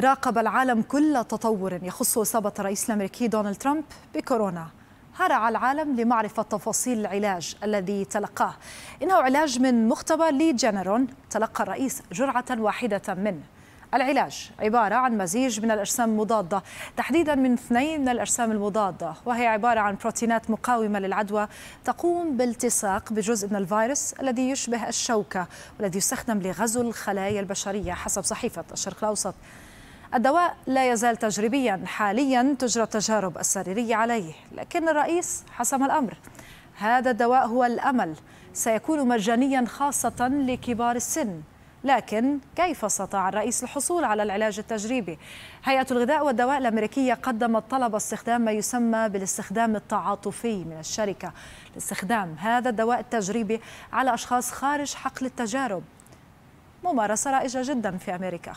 راقب العالم كل تطور يخص إصابة الرئيس الأمريكي دونالد ترامب بكورونا هرع العالم لمعرفة تفاصيل العلاج الذي تلقاه إنه علاج من مختبر لي جينيرون تلقى الرئيس جرعة واحدة منه العلاج عبارة عن مزيج من الأجسام المضادة تحديدا من اثنين من الأجسام المضادة وهي عبارة عن بروتينات مقاومة للعدوى تقوم بالتصاق بجزء من الفيروس الذي يشبه الشوكة والذي يستخدم لغزو الخلايا البشرية حسب صحيفة الشرق الأوسط الدواء لا يزال تجريبيا حاليا تجرى التجارب السريرية عليه لكن الرئيس حسم الأمر هذا الدواء هو الأمل سيكون مجانيا خاصة لكبار السن لكن كيف استطاع الرئيس الحصول على العلاج التجريبي؟ هيئة الغذاء والدواء الأمريكية قدمت طلب استخدام ما يسمى بالاستخدام التعاطفي من الشركة لاستخدام هذا الدواء التجريبي على أشخاص خارج حقل التجارب ممارسة رائجة جدا في أمريكا